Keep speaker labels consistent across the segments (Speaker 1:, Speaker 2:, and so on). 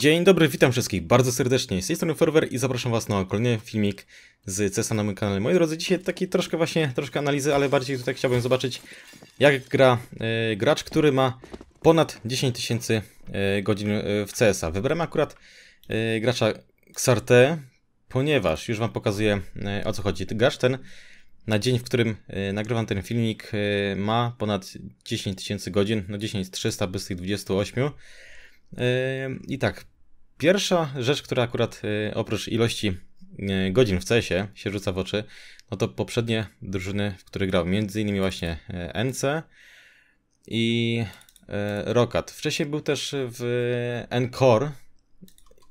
Speaker 1: Dzień dobry, witam wszystkich bardzo serdecznie, z tej strony i zapraszam was na kolejny filmik z CESA na moim kanale. Moi drodzy, dzisiaj taki troszkę właśnie, troszkę analizy, ale bardziej tutaj chciałbym zobaczyć jak gra e, gracz, który ma ponad 10 tysięcy e, godzin e, w CESA. Wybrałem akurat e, gracza Xarte, ponieważ już wam pokazuję o co chodzi. Gracz ten na dzień, w którym nagrywam ten filmik ma ponad 10 tysięcy godzin, no 10 300 bez tych 28. I tak, Pierwsza rzecz, która akurat y, oprócz ilości y, godzin w CS-ie się rzuca w oczy, no to poprzednie drużyny, w których grał, między innymi właśnie y, NC i Rokat. Wcześniej był też w Encore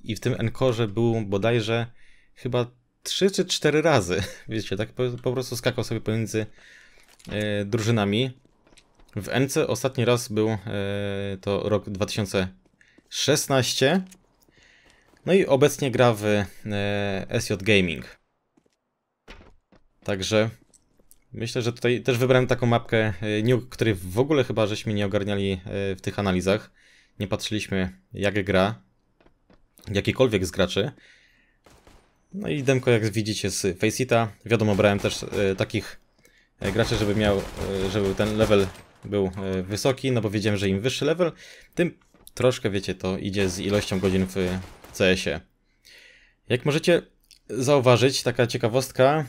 Speaker 1: i w tym Encore był bodajże chyba 3 czy 4 razy, wiecie, tak po, po prostu skakał sobie pomiędzy drużynami. W NC ostatni raz był to rok 2016 no i obecnie gra w e, SJ Gaming. Także myślę, że tutaj też wybrałem taką mapkę Nuke, której w ogóle chyba żeśmy nie ogarniali e, w tych analizach. Nie patrzyliśmy jak gra jakikolwiek z graczy. No i demko jak widzicie z Faceita. Wiadomo, brałem też e, takich graczy, żeby miał, żeby ten level był wysoki, no bo wiedziałem, że im wyższy level, tym troszkę, wiecie, to idzie z ilością godzin w w CS-ie. Jak możecie zauważyć, taka ciekawostka,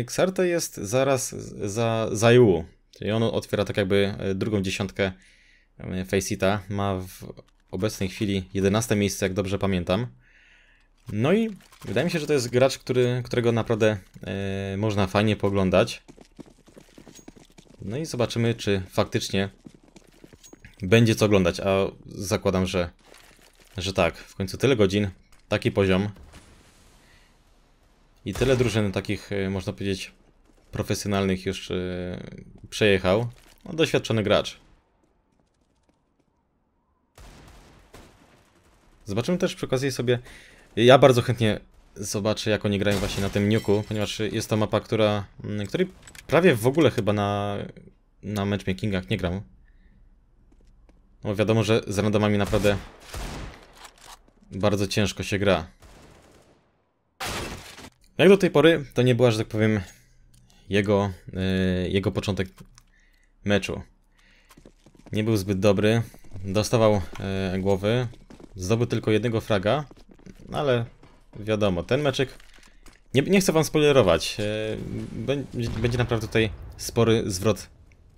Speaker 1: y, Xerto jest zaraz za Zaiu, czyli on otwiera tak jakby y, drugą dziesiątkę y, Faceita, ma w obecnej chwili 11 miejsce, jak dobrze pamiętam. No i wydaje mi się, że to jest gracz, który, którego naprawdę można fajnie poglądać. No i zobaczymy, czy faktycznie będzie co oglądać, a zakładam, że że tak, w końcu tyle godzin, taki poziom i tyle drużyn takich, e, można powiedzieć, profesjonalnych już e, przejechał. No, doświadczony gracz. Zobaczymy też przy okazji sobie... Ja bardzo chętnie zobaczę, jak oni grają właśnie na tym Niuku, ponieważ jest to mapa, która... Mm, której prawie w ogóle chyba na, na matchmakingach nie gram. No wiadomo, że z randomami naprawdę bardzo ciężko się gra. Jak do tej pory, to nie była, że tak powiem, jego, yy, jego początek meczu. Nie był zbyt dobry. Dostawał yy, głowy. Zdobył tylko jednego fraga, ale wiadomo, ten meczek... Nie, nie chcę wam spoilerować. Yy, będzie naprawdę tutaj spory zwrot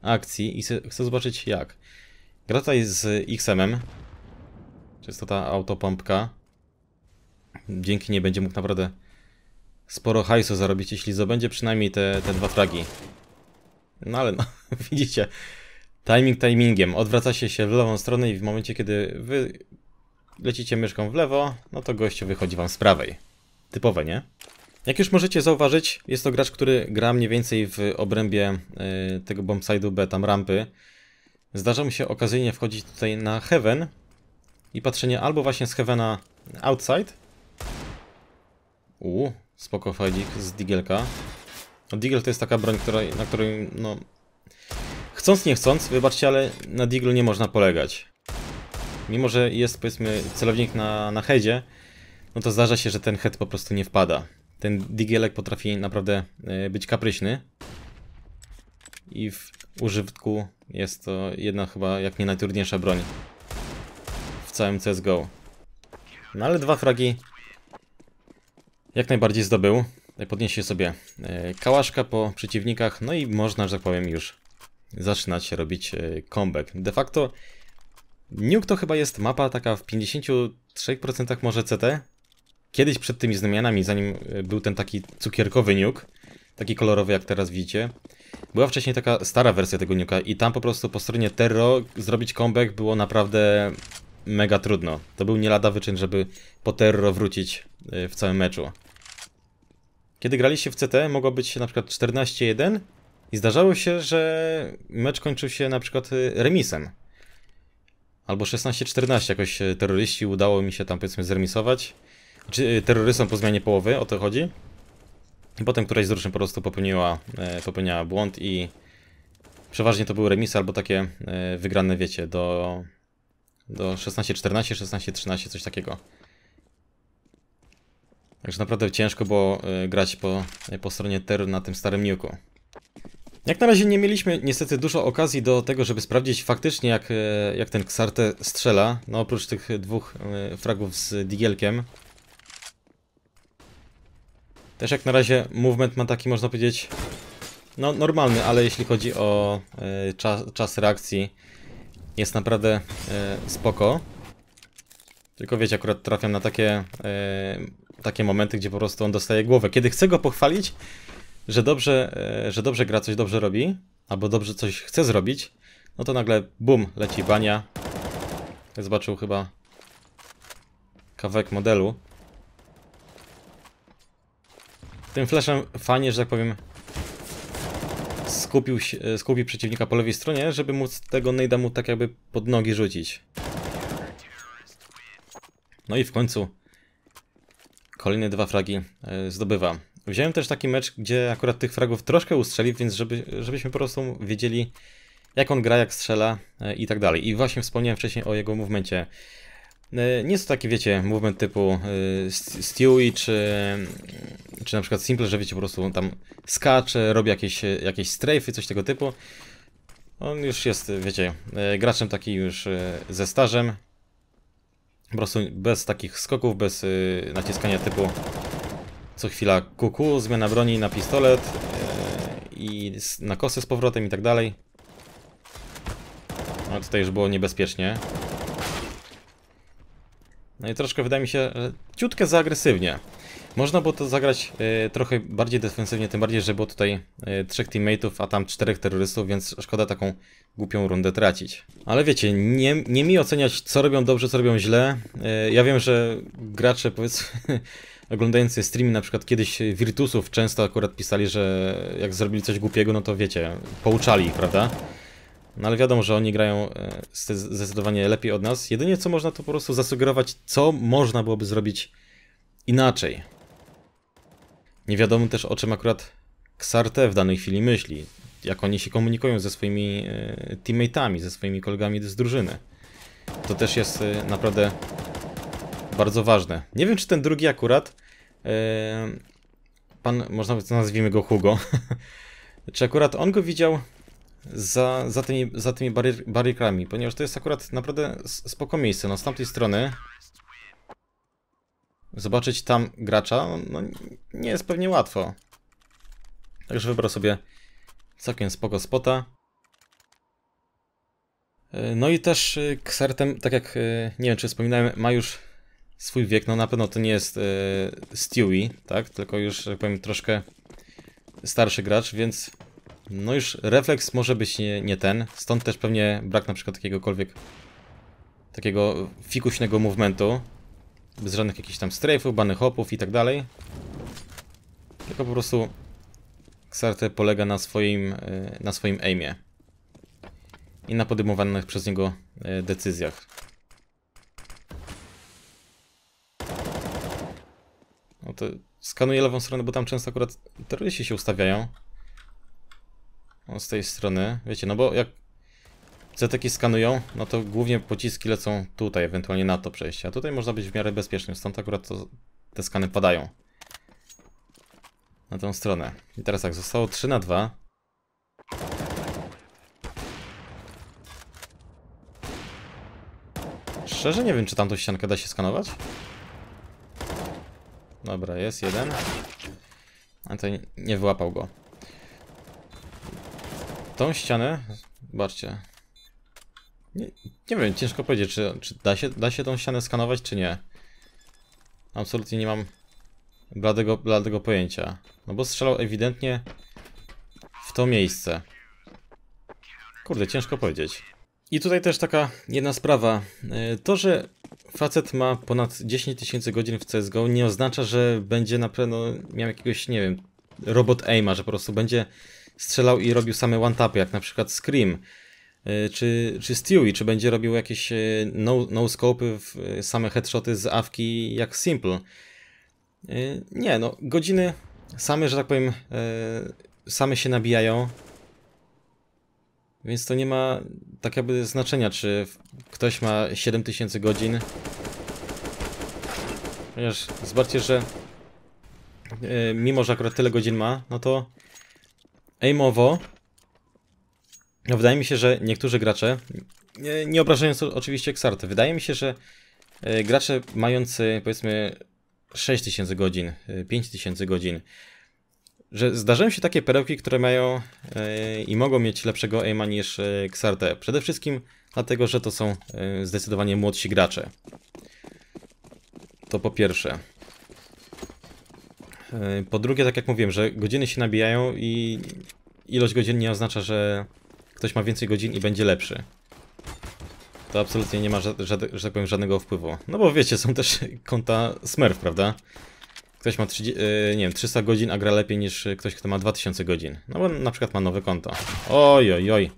Speaker 1: akcji i chcę, zobaczyć jak. Gra tutaj z xm czy jest to ta autopompka? Dzięki niej będzie mógł naprawdę sporo hajsu zarobić, jeśli zdobędzie przynajmniej te, te dwa fragi. No ale no, widzicie, timing timingiem. Odwraca się się w lewą stronę i w momencie, kiedy wy lecicie myszką w lewo, no to gościu wychodzi wam z prawej. Typowe, nie? Jak już możecie zauważyć, jest to gracz, który gra mniej więcej w obrębie y, tego bombside'u B, tam rampy. Zdarza mu się okazyjnie wchodzić tutaj na Heaven, i patrzenie albo właśnie z Heavena outside. Uuu, spoko fajdik z Digelka. No, Digel to jest taka broń, która, na której, no... Chcąc, nie chcąc, wybaczcie, ale na Diglu nie można polegać. Mimo, że jest, powiedzmy, celownik na, na headzie, no to zdarza się, że ten head po prostu nie wpada. Ten Digielek potrafi naprawdę e, być kapryśny. I w użytku jest to jedna chyba, jak nie najtrudniejsza broń w całym CSGO. No ale dwa fragi jak najbardziej zdobył. E, Podniesie sobie e, kałaszka po przeciwnikach, no i można, że tak powiem, już zaczynać robić e, comeback. De facto Nuke to chyba jest mapa taka w 53% może CT. Kiedyś przed tymi zmianami, zanim był ten taki cukierkowy Nuke, taki kolorowy jak teraz widzicie, była wcześniej taka stara wersja tego Nuka i tam po prostu po stronie Terro zrobić comeback było naprawdę mega trudno. To był nie lada wyczyn, żeby po Terro wrócić y, w całym meczu. Kiedy graliście w CT, e, mogło być na przykład 14-1 i zdarzało się, że mecz kończył się na przykład y, remisem. Albo 16-14 jakoś y, terroryści udało mi się tam powiedzmy zremisować. Znaczy terrorystom po zmianie połowy, o to chodzi. I potem któraś z drużyn po prostu popełniła, popełniała błąd i przeważnie to były remisy albo takie wygrane, wiecie, do do 16-14, 16-13, coś takiego. Także naprawdę ciężko było y, grać po, y, po stronie Terror na tym starym niuku. Jak na razie nie mieliśmy niestety dużo okazji do tego, żeby sprawdzić faktycznie jak, y, jak ten Xarte strzela, no oprócz tych dwóch fragów z Digielkiem. Też jak na razie movement ma taki, można powiedzieć, no normalny, ale jeśli chodzi o czas, czas reakcji, jest naprawdę y, spoko. Tylko wiecie, akurat trafiam na takie, y, takie momenty, gdzie po prostu on dostaje głowę. Kiedy chcę go pochwalić, że dobrze, y, że dobrze gra, coś dobrze robi, albo dobrze coś chce zrobić, no to nagle bum, leci bania. Zobaczył chyba kawałek modelu. Tym flashem fajnie, że tak powiem, skupił, skupił przeciwnika po lewej stronie, żeby móc tego nejda mu tak jakby pod nogi rzucić. No i w końcu kolejne dwa fragi e, zdobywa. Wziąłem też taki mecz, gdzie akurat tych fragów troszkę ustrzelił, więc żeby, żebyśmy po prostu wiedzieli jak on gra, jak strzela e, i tak dalej. I właśnie wspomniałem wcześniej o jego movemencie. E, nie są takie, wiecie, movement typu e, Stewie czy, czy na przykład Simple, że wiecie, po prostu tam skacze, robi jakieś, jakieś strajfy, coś tego typu. On już jest, wiecie, e, graczem taki już ze stażem. Po prostu bez takich skoków, bez naciskania typu co chwila kuku, zmiana broni na pistolet i na kosę z powrotem i tak dalej. No tutaj już było niebezpiecznie. No i troszkę wydaje mi się, że ciutkę za agresywnie. Można było to zagrać y, trochę bardziej defensywnie, tym bardziej, że było tutaj y, trzech teammateów, a tam czterech terrorystów, więc szkoda taką głupią rundę tracić. Ale wiecie, nie, nie mi oceniać, co robią dobrze, co robią źle. Y, ja wiem, że gracze, powiedzmy, oglądający streamy na przykład kiedyś Virtusów często akurat pisali, że jak zrobili coś głupiego, no to wiecie, pouczali, prawda? No ale wiadomo, że oni grają e, zdecydowanie lepiej od nas. Jedynie co można to po prostu zasugerować, co można byłoby zrobić inaczej. Nie wiadomo też o czym akurat Xarte w danej chwili myśli. Jak oni się komunikują ze swoimi e, teammate'ami, ze swoimi kolegami z drużyny. To też jest e, naprawdę bardzo ważne. Nie wiem czy ten drugi akurat, pan, można nazwijmy go Hugo, czy akurat on go widział za, za tymi, za tymi barier, barierkami, ponieważ to jest akurat naprawdę spoko miejsce. No z tamtej strony zobaczyć tam gracza, no nie jest pewnie łatwo. Także wybrał sobie całkiem spoko spota. E, no i też Ksertem, e, tak jak e, nie wiem czy wspominałem, ma już swój wiek, no na pewno to nie jest Stewie, tak? Tylko już, tak powiem, troszkę starszy gracz, więc no już refleks może być nie, nie ten, stąd też pewnie brak na przykład jakiegokolwiek takiego fikuśnego movementu. Bez żadnych jakichś tam strajfów, bany hopów i tak dalej. Tylko po prostu Xarte polega na swoim, e, na swoim aimie. I na podejmowanych przez niego e, decyzjach. No to skanuję lewą stronę, bo tam często akurat terroryści się ustawiają z tej strony. Wiecie, no bo jak zeteki skanują, no to głównie pociski lecą tutaj, ewentualnie na to przejście. A tutaj można być w miarę bezpiecznym, stąd akurat to, te skany padają. Na tą stronę. I teraz tak, zostało 3 na 2. Szczerze nie wiem, czy tamtą ściankę da się skanować. Dobra, jest jeden. Ale to nie wyłapał go tą ścianę, zobaczcie. Nie, nie wiem, ciężko powiedzieć, czy, czy, da, się, da się tą ścianę skanować, czy nie. Absolutnie nie mam bladego, bladego pojęcia. No bo strzelał ewidentnie w to miejsce. Kurde, ciężko powiedzieć. I tutaj też taka jedna sprawa. E, to, że facet ma ponad 10 tysięcy godzin w CSGO nie oznacza, że będzie na pewno miał jakiegoś, nie wiem, robot aima, że po prostu będzie strzelał i robił same one-tapy, jak na przykład Scream, e, czy, czy Stewie, czy będzie robił jakieś no-scope'y, no, no e, same headshoty z awki jak Simple. E, nie, no, godziny same, że tak powiem, same się nabijają. Więc to nie ma tak jakby znaczenia, czy ktoś ma 7000 godzin. Chociaż zobaczcie, że mimo, że akurat tyle godzin ma, no to aimowo. No, wydaje mi się, że niektórzy gracze, nie, nie obrażając oczywiście Xarty, wydaje mi się, że e, gracze mający powiedzmy 6000 godzin, 5000 e, godzin, że zdarzają się takie perełki, które mają e, i mogą mieć lepszego aima niż Xarte. Przede wszystkim dlatego, że to są zdecydowanie młodsi gracze. To po pierwsze. E, po drugie, tak jak mówiłem, że godziny się nabijają i ilość godzin nie oznacza, że ktoś ma więcej godzin i będzie lepszy. To absolutnie nie ma, że, tak powiem, żadnego wpływu. No bo wiecie, są też konta Smurf, prawda? Ktoś ma 30, e, nie wiem, 300 godzin, a gra lepiej niż ktoś, kto ma 2000 godzin. No bo na przykład ma nowe konto. Oj, oj, oj.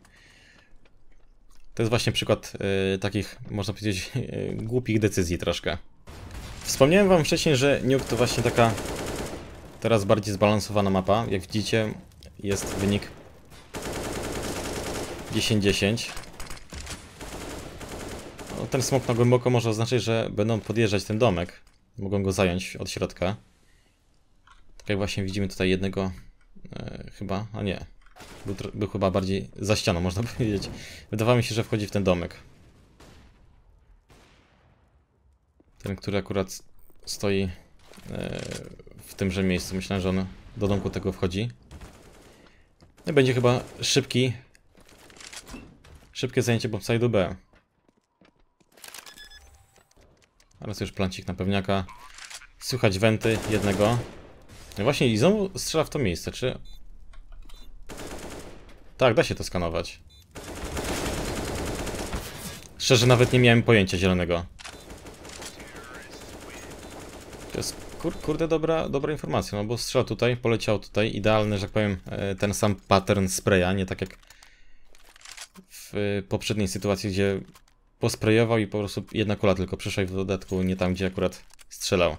Speaker 1: To jest właśnie przykład y, takich, można powiedzieć, y, głupich decyzji troszkę. Wspomniałem wam wcześniej, że Nuke to właśnie taka Teraz bardziej zbalansowana mapa. Jak widzicie jest wynik 10-10. No, ten smok na głęboko może oznaczać, że będą podjeżdżać ten domek. Mogą go zająć od środka. Tak jak właśnie widzimy tutaj jednego e, chyba, a nie. Był, był chyba bardziej za ścianą można powiedzieć. Wydawało mi się, że wchodzi w ten domek. Ten, który akurat stoi e, w tymże miejscu. Myślę, że on do domku tego wchodzi. I będzie chyba szybki... Szybkie zajęcie bombside'u B. Teraz już plancik na pewniaka. Słychać wenty jednego. No właśnie i znowu strzela w to miejsce, czy... Tak, da się to skanować. Szczerze nawet nie miałem pojęcia zielonego. kur, kurde, dobra, dobra informacja, no bo strzał tutaj, poleciał tutaj, idealny, że tak powiem, e, ten sam pattern spraya, nie tak jak w poprzedniej sytuacji, gdzie posprejował i po prostu jedna kula tylko przyszła i w dodatku nie tam, gdzie akurat strzelał.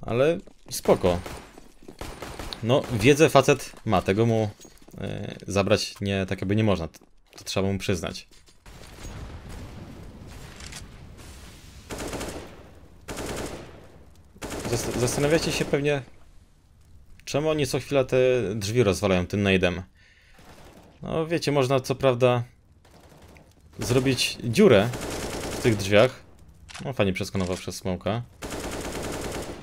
Speaker 1: Ale spoko. No, wiedzę facet ma, tego mu e, zabrać nie, tak jakby nie można, to trzeba mu przyznać. zastanawiacie się pewnie, czemu oni co chwila te drzwi rozwalają tym najdem. No wiecie, można co prawda zrobić dziurę w tych drzwiach. No fajnie przeskonował przez smołka.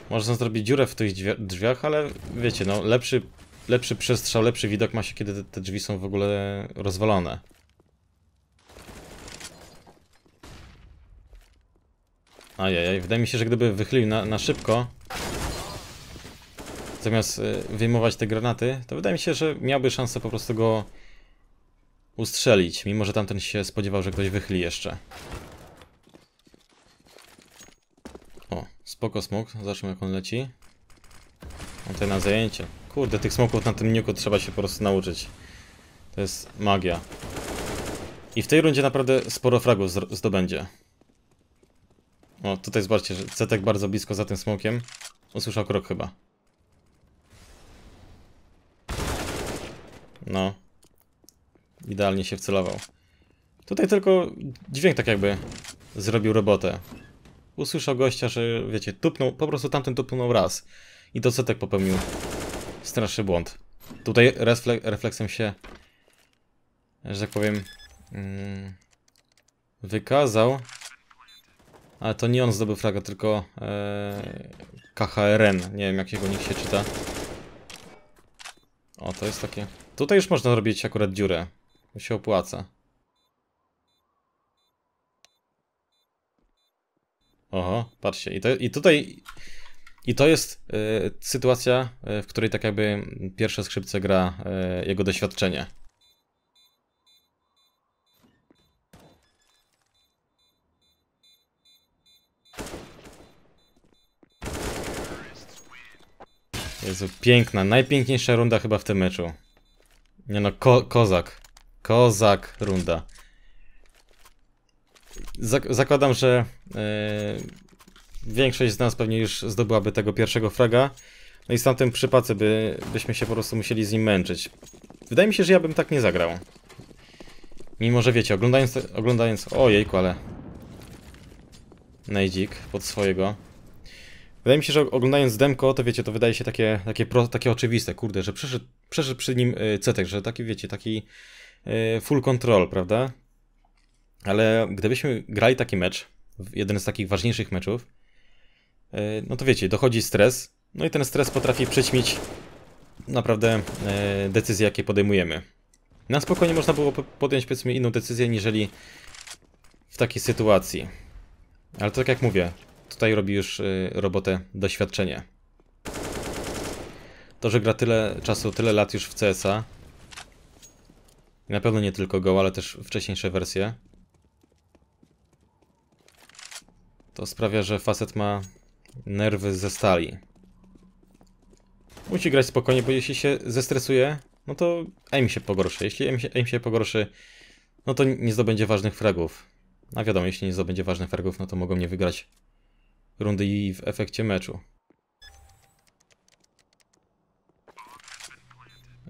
Speaker 1: Można zrobić dziurę w tych drzwiach, ale wiecie, no lepszy, lepszy przestrzał, lepszy widok ma się, kiedy te drzwi są w ogóle rozwalone. Ajajaj, wydaje mi się, że gdyby wychylił na, na szybko Zamiast y, wyjmować te granaty To wydaje mi się, że miałby szansę po prostu go Ustrzelić, mimo że tamten się spodziewał, że ktoś wychyli jeszcze O, spoko smok, zobaczmy jak on leci On tutaj na zajęcie Kurde, tych smoków na tym niuku trzeba się po prostu nauczyć To jest magia I w tej rundzie naprawdę sporo fragów zdobędzie o, tutaj zobaczcie, że Cetek bardzo blisko za tym smokiem. Usłyszał krok chyba. No. Idealnie się wcelował. Tutaj tylko dźwięk tak jakby zrobił robotę. Usłyszał gościa, że wiecie, tupnął, po prostu tamten tupnął raz. I to Cetek popełnił straszny błąd. Tutaj refle refleksem się, że tak powiem, yy, wykazał. Ale to nie on zdobył fraga, tylko e, KHRN. Nie wiem jakiego nikt się czyta. O, to jest takie... Tutaj już można robić akurat dziurę. To się opłaca. Oho, patrzcie. I, to, i tutaj... I to jest y, sytuacja, y, w której tak jakby pierwsze skrzypce gra y, jego doświadczenie. Jezu, piękna. Najpiękniejsza runda chyba w tym meczu. Nie no, ko kozak. Kozak runda. Zak zakładam, że yy, większość z nas pewnie już zdobyłaby tego pierwszego fraga. No i z tamtym przypadku by, byśmy się po prostu musieli z nim męczyć. Wydaje mi się, że ja bym tak nie zagrał. Mimo, że wiecie, oglądając... oglądając... Ojejku, ale... Najdzik pod swojego. Wydaje mi się, że oglądając demko, to wiecie, to wydaje się takie, takie, pro, takie oczywiste, kurde, że przeszedł, przeszedł przy nim y, cetek, że taki, wiecie, taki y, full control, prawda? Ale gdybyśmy grali taki mecz, jeden z takich ważniejszych meczów, y, no to wiecie, dochodzi stres, no i ten stres potrafi przyćmić naprawdę decyzje, jakie podejmujemy. Na spokojnie można było podjąć, powiedzmy, inną decyzję, niżeli w takiej sytuacji. Ale to tak jak mówię, Tutaj robi już y, robotę doświadczenie. To, że gra tyle czasu, tyle lat już w CSa. Na pewno nie tylko Go, ale też wcześniejsze wersje. To sprawia, że facet ma nerwy ze stali. Musi grać spokojnie, bo jeśli się zestresuje, no to aim się pogorszy. Jeśli aim się, aim się pogorszy, no to nie zdobędzie ważnych fragów. A wiadomo, jeśli nie zdobędzie ważnych fragów, no to mogą mnie wygrać rundy i w efekcie meczu.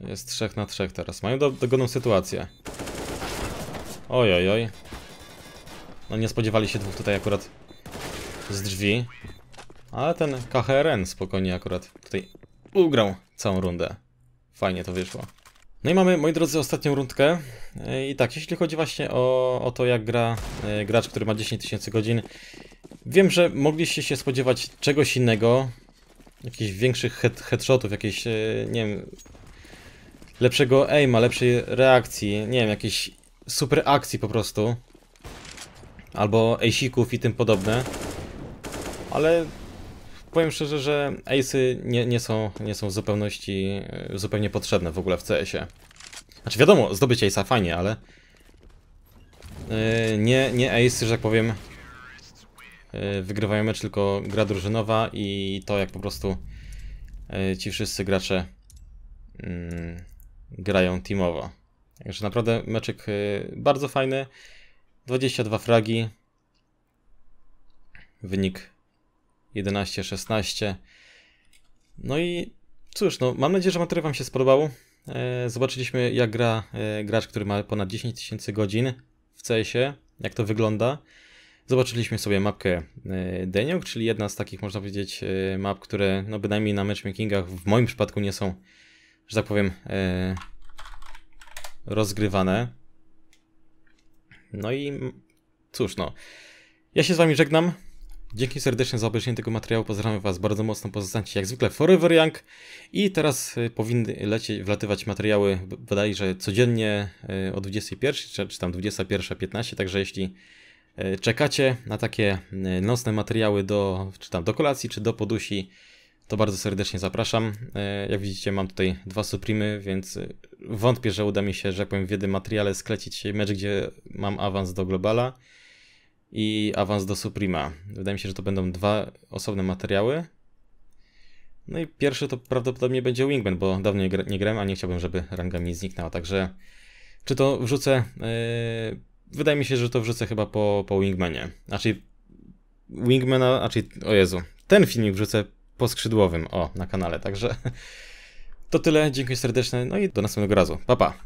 Speaker 1: Jest 3 na 3 teraz. Mają do, dogodną sytuację. Ojojoj. Oj. No nie spodziewali się dwóch tutaj akurat z drzwi. Ale ten KHRN spokojnie akurat tutaj ugrał całą rundę. Fajnie to wyszło. No i mamy, moi drodzy, ostatnią rundkę. I tak, jeśli chodzi właśnie o, o to, jak gra e, gracz, który ma 10 tysięcy godzin, Wiem, że mogliście się spodziewać czegoś innego, jakichś większych head headshotów, jakiejś, e, nie wiem, lepszego aima, lepszej reakcji, nie wiem, jakiejś super akcji po prostu. Albo ace'ików i tym podobne. Ale powiem szczerze, że ace'y nie, nie, są, nie są w zupełności, e, zupełnie potrzebne w ogóle w CS-ie. Znaczy wiadomo, zdobyć ace'a fajnie, ale... Yy, nie, nie ace, że tak powiem, E, wygrywają mecz, tylko gra drużynowa i to jak po prostu e, ci wszyscy gracze mm, grają teamowo. Także naprawdę meczek e, bardzo fajny. 22 fragi. Wynik 11-16. No i cóż, no, mam nadzieję, że materiał Wam się spodobał. Zobaczyliśmy jak gra gracz, który ma ponad 10 tysięcy godzin w CS-ie, jak to wygląda. Zobaczyliśmy sobie mapkę e, Deniok, czyli jedna z takich, można powiedzieć, e, map, które no bynajmniej na matchmakingach w moim przypadku nie są, że tak powiem, e, rozgrywane. No i cóż, no. Ja się z wami żegnam. Dzięki serdecznie za obejrzenie tego materiału. Pozdrawiam Was bardzo mocno. Pozostańcie jak zwykle Forever Young. I teraz powinny lecieć, wlatywać materiały bodajże codziennie o 21 czy tam 21.15. Także jeśli E, czekacie na takie e, nocne materiały do, czy tam do kolacji, czy do podusi, to bardzo serdecznie zapraszam. E, jak widzicie, mam tutaj dwa Suprimy, więc wątpię, że uda mi się, że jak powiem, w jednym materiale sklecić mecz, gdzie mam awans do Globala i awans do Suprema. Wydaje mi się, że to będą dwa osobne materiały. No i pierwszy to prawdopodobnie będzie Wingman, bo dawno nie, gra, nie grałem, a nie chciałbym, żeby ranga mi zniknęła. Także czy to wrzucę yy, wydaje mi się, że to wrzucę chyba po, po Wingmanie. Znaczy, Wingmana, znaczy, o Jezu, ten filmik wrzucę po skrzydłowym, o, na kanale, także to tyle, dziękuję serdecznie, no i do następnego razu, pa pa!